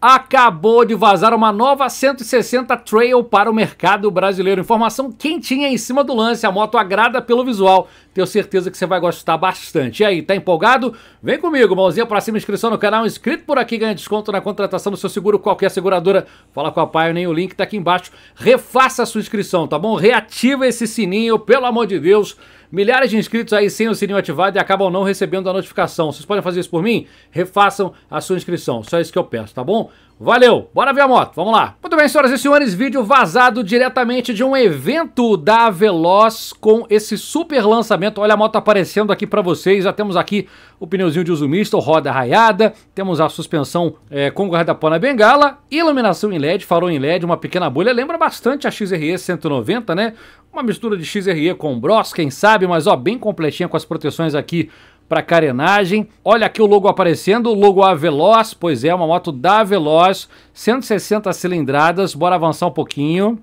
Acabou de vazar uma nova 160 Trail para o mercado brasileiro. Informação quentinha em cima do lance. A moto agrada pelo visual. Tenho certeza que você vai gostar bastante. E aí, tá empolgado? Vem comigo, mãozinha pra cima, inscrição no canal, inscrito por aqui, ganha desconto na contratação do seu seguro, qualquer seguradora. Fala com a nem o link tá aqui embaixo. Refaça a sua inscrição, tá bom? Reativa esse sininho, pelo amor de Deus. Milhares de inscritos aí sem o sininho ativado e acabam não recebendo a notificação. Vocês podem fazer isso por mim? Refaçam a sua inscrição. Só isso que eu peço, tá bom? Valeu, bora ver a moto, vamos lá. Muito bem, senhoras e senhores, vídeo vazado diretamente de um evento da Veloz com esse super lançamento. Olha a moto aparecendo aqui para vocês, já temos aqui o pneuzinho de uso misto, roda raiada, temos a suspensão é, com guarda na bengala, iluminação em LED, farol em LED, uma pequena bolha, lembra bastante a XRE 190, né? Uma mistura de XRE com Bros, quem sabe, mas ó, bem completinha com as proteções aqui para carenagem. Olha aqui o logo aparecendo, o logo A Veloz, pois é, uma moto da Veloz, 160 cilindradas, bora avançar um pouquinho.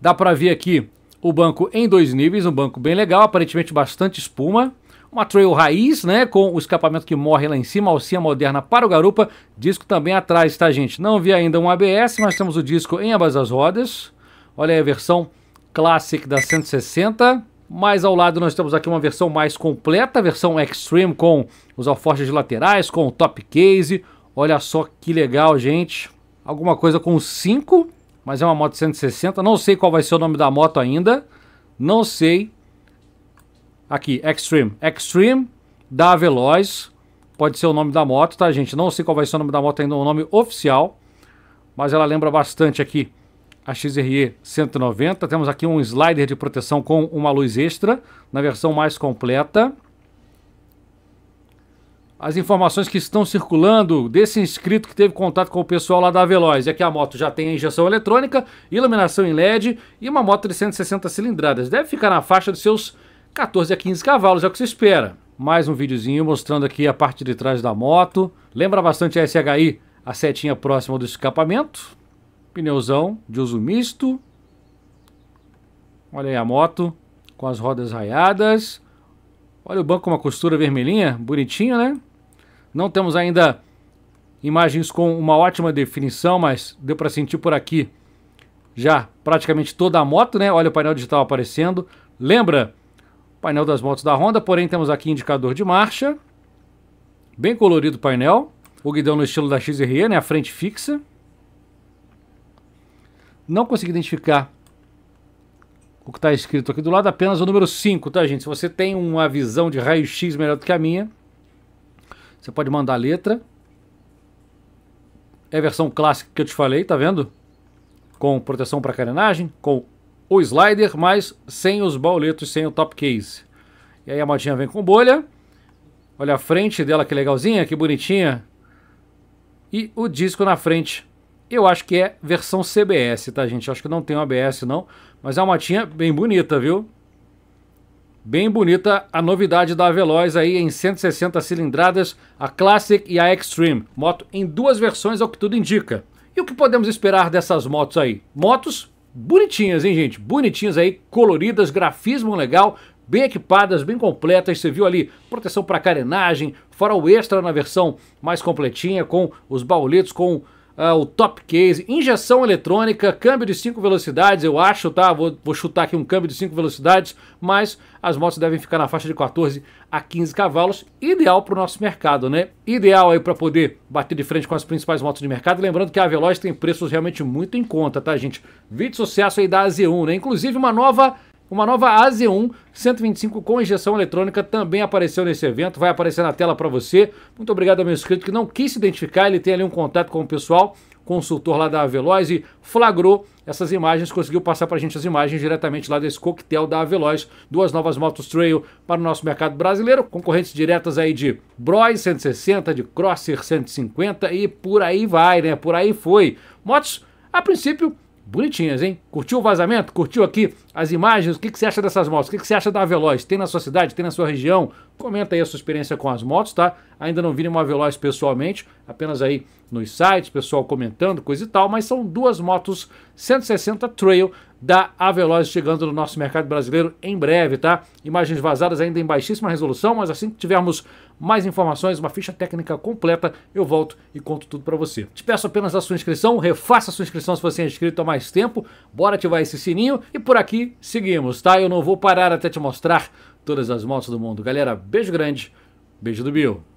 Dá para ver aqui o banco em dois níveis, um banco bem legal, aparentemente bastante espuma. Uma trail raiz, né, com o escapamento que morre lá em cima, alcinha moderna para o garupa, disco também atrás, tá gente? Não vi ainda um ABS, mas temos o disco em ambas as rodas. Olha aí a versão Classic da 160. Mais ao lado nós temos aqui uma versão mais completa, versão Extreme com os alforjes laterais, com o top case. Olha só que legal, gente. Alguma coisa com 5, mas é uma moto 160. Não sei qual vai ser o nome da moto ainda. Não sei. Aqui, Extreme. Extreme da Veloz. Pode ser o nome da moto, tá, gente? Não sei qual vai ser o nome da moto ainda, o nome oficial. Mas ela lembra bastante aqui a XRE 190. Temos aqui um slider de proteção com uma luz extra, na versão mais completa. As informações que estão circulando desse inscrito que teve contato com o pessoal lá da Veloz é que a moto já tem a injeção eletrônica, iluminação em LED e uma moto de 160 cilindradas. Deve ficar na faixa dos seus 14 a 15 cavalos, é o que se espera. Mais um videozinho mostrando aqui a parte de trás da moto. Lembra bastante a SHI, a setinha próxima do escapamento. Pneuzão de uso misto. Olha aí a moto com as rodas raiadas. Olha o banco com uma costura vermelhinha, bonitinho, né? Não temos ainda imagens com uma ótima definição, mas deu para sentir por aqui já praticamente toda a moto, né? Olha o painel digital aparecendo. Lembra painel das motos da Honda, porém temos aqui indicador de marcha. Bem colorido o painel. O guidão no estilo da XRE, né? A frente fixa não consegui identificar o que está escrito aqui do lado, apenas o número 5, tá, gente? Se você tem uma visão de raio-x melhor do que a minha, você pode mandar a letra. É a versão clássica que eu te falei, tá vendo? Com proteção para carenagem, com o slider, mas sem os bauletos, sem o top case. E aí a modinha vem com bolha. Olha a frente dela, que legalzinha, que bonitinha. E o disco na frente eu acho que é versão CBS, tá, gente? Eu acho que não tem um ABS, não. Mas é uma motinha bem bonita, viu? Bem bonita a novidade da Veloz aí em 160 cilindradas, a Classic e a Extreme. Moto em duas versões, ao é que tudo indica. E o que podemos esperar dessas motos aí? Motos bonitinhas, hein, gente? Bonitinhas aí, coloridas, grafismo legal, bem equipadas, bem completas. Você viu ali proteção para carenagem, fora o extra na versão mais completinha, com os bauletos, com ah, o top case, injeção eletrônica, câmbio de 5 velocidades, eu acho, tá? Vou, vou chutar aqui um câmbio de 5 velocidades, mas as motos devem ficar na faixa de 14 a 15 cavalos, ideal para o nosso mercado, né? Ideal aí para poder bater de frente com as principais motos de mercado. Lembrando que a Veloz tem preços realmente muito em conta, tá, gente? Vídeo sucesso aí da Z1, né? Inclusive uma nova uma nova AZ1 125 com injeção eletrônica também apareceu nesse evento, vai aparecer na tela para você. Muito obrigado ao meu inscrito que não quis se identificar, ele tem ali um contato com o pessoal, consultor lá da Veloz e flagrou essas imagens, conseguiu passar para a gente as imagens diretamente lá desse coquetel da Veloz, duas novas motos trail para o nosso mercado brasileiro, concorrentes diretas aí de Bros 160, de Crosser 150 e por aí vai, né? Por aí foi. Motos, a princípio, Bonitinhas, hein? Curtiu o vazamento? Curtiu aqui as imagens? O que, que você acha dessas motos? O que, que você acha da Veloz? Tem na sua cidade? Tem na sua região? Comenta aí a sua experiência com as motos, tá? Ainda não vi nenhuma Veloz pessoalmente, apenas aí nos sites, pessoal comentando, coisa e tal, mas são duas motos 160 Trail da Aveloz chegando no nosso mercado brasileiro em breve, tá? Imagens vazadas ainda em baixíssima resolução, mas assim que tivermos mais informações, uma ficha técnica completa, eu volto e conto tudo para você. Te peço apenas a sua inscrição, refaça a sua inscrição se você é inscrito há mais tempo, bora ativar esse sininho e por aqui seguimos, tá? Eu não vou parar até te mostrar todas as motos do mundo. Galera, beijo grande, beijo do Bill.